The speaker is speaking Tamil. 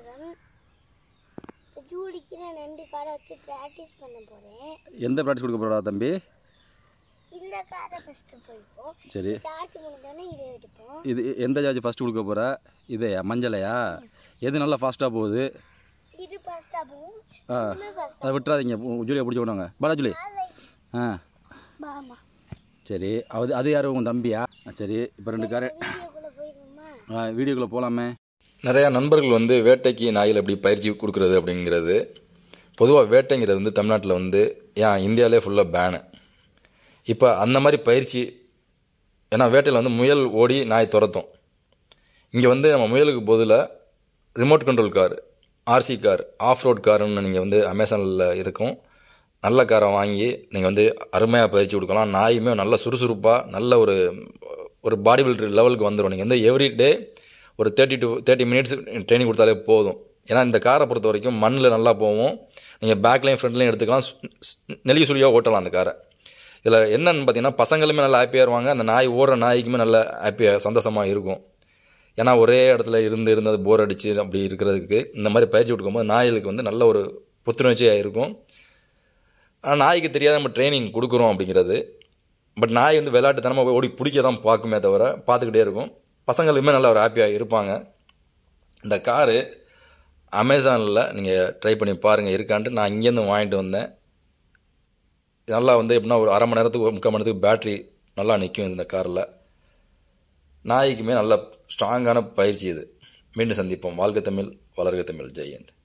புத்தகம் ஜூடிக்கு நான் ரெண்டு காரை வச்சு ப்ராக்டிஸ் பண்ண போகிறேன் எந்த ப்ராக்டிஸ் கொடுக்க போகிறா தம்பி இந்த காரை ஃபஸ்ட்டு போயிருப்போம் சரி சார்ஜ் முடிஞ்சோடனே இதை எடுப்போம் இது எந்த சார்ஜ் ஃபஸ்ட்டு கொடுக்க போகிறா இதே மஞ்சளையா எது நல்லா ஃபாஸ்ட்டாக போகுது இது ஃபாஸ்ட்டாக போகும் ஆ அதை விட்டுறாதீங்க ஜூலியை பிடிச்சி விடுவாங்க பாடா ஜூலி ஆ சரி அது அது யார் உங்கள் தம்பியா சரி இப்போ ரெண்டு காரை வீடியோக்குள்ளே போகலாமே நிறையா நண்பர்கள் வந்து வேட்டைக்கு நாயில் எப்படி பயிற்சி கொடுக்குறது அப்படிங்கிறது பொதுவாக வேட்டைங்கிறது வந்து தமிழ்நாட்டில் வந்து ஏன் இந்தியாவிலே ஃபுல்லாக பேனு இப்போ அந்த மாதிரி பயிற்சி ஏன்னா வேட்டையில் வந்து முயல் ஓடி நாய் துரத்தும் இங்கே வந்து நம்ம முயலுக்கு போதில் remote control car RC car off road காருன்னு நீங்கள் வந்து அமேசானில் இருக்கும் நல்ல காரை வாங்கி நீங்கள் வந்து அருமையாக பயிற்சி கொடுக்கலாம் நாயுமே நல்ல சுறுசுறுப்பாக நல்ல ஒரு ஒரு பாடி பில்டர் லெவலுக்கு வந்துடும் நீங்கள் வந்து எவ்ரி டே ஒரு thirty to thirty minutes training கொடுத்தாலே போதும் ஏன்னா இந்த காரை பொறுத்த வரைக்கும் மண்ணில் நல்லா போவோம் நீங்கள் பேக்லையும் ஃப்ரண்ட்லையும் எடுத்துக்கலாம் நெளி சுழியாக ஓட்டலாம் அந்த காரை இதில் என்னென்னு பார்த்தீங்கன்னா பசங்களுமே நல்லா ஹாப்பியாக இருவாங்க அந்த நாய் ஓடுற நாய்க்குமே நல்லா ஹாப்பியாக சந்தோஷமாக இருக்கும் ஏன்னா ஒரே இடத்துல இருந்து இருந்து அது போர் அடிச்சு அப்படி இருக்கிறதுக்கு இந்த மாதிரி பயிற்சி கொடுக்கும்போது நாய்களுக்கு வந்து நல்ல ஒரு புத்துணர்ச்சியாக இருக்கும் ஆனால் நாய்க்கு தெரியாத நம்ம ட்ரைனிங் கொடுக்குறோம் அப்படிங்கிறது பட் நாய் வந்து விளையாட்டுத்தனமாக ஓடி பிடிக்க தான் பார்க்குமே தவிர பார்த்துக்கிட்டே இருக்கும் பசங்களுமே நல்லா ஒரு ஹாப்பியாக இருப்பாங்க இந்த காரு அமேசானில் நீங்கள் ட்ரை பண்ணி பாருங்கள் இருக்கான்ட்டு நான் இங்கேருந்து வாங்கிட்டு வந்தேன் நல்லா வந்து எப்படின்னா ஒரு அரை மணி நேரத்துக்கு முக்கால் மணி நேரத்துக்கு பேட்ரி நல்லா நிற்கும் இந்த காரில் நாய்க்குமே நல்ல ஸ்ட்ராங்கான பயிற்சி இது மீண்டும் சந்திப்போம் வாழ்க தமிழ் வளர்க தமிழ் ஜெயந்த்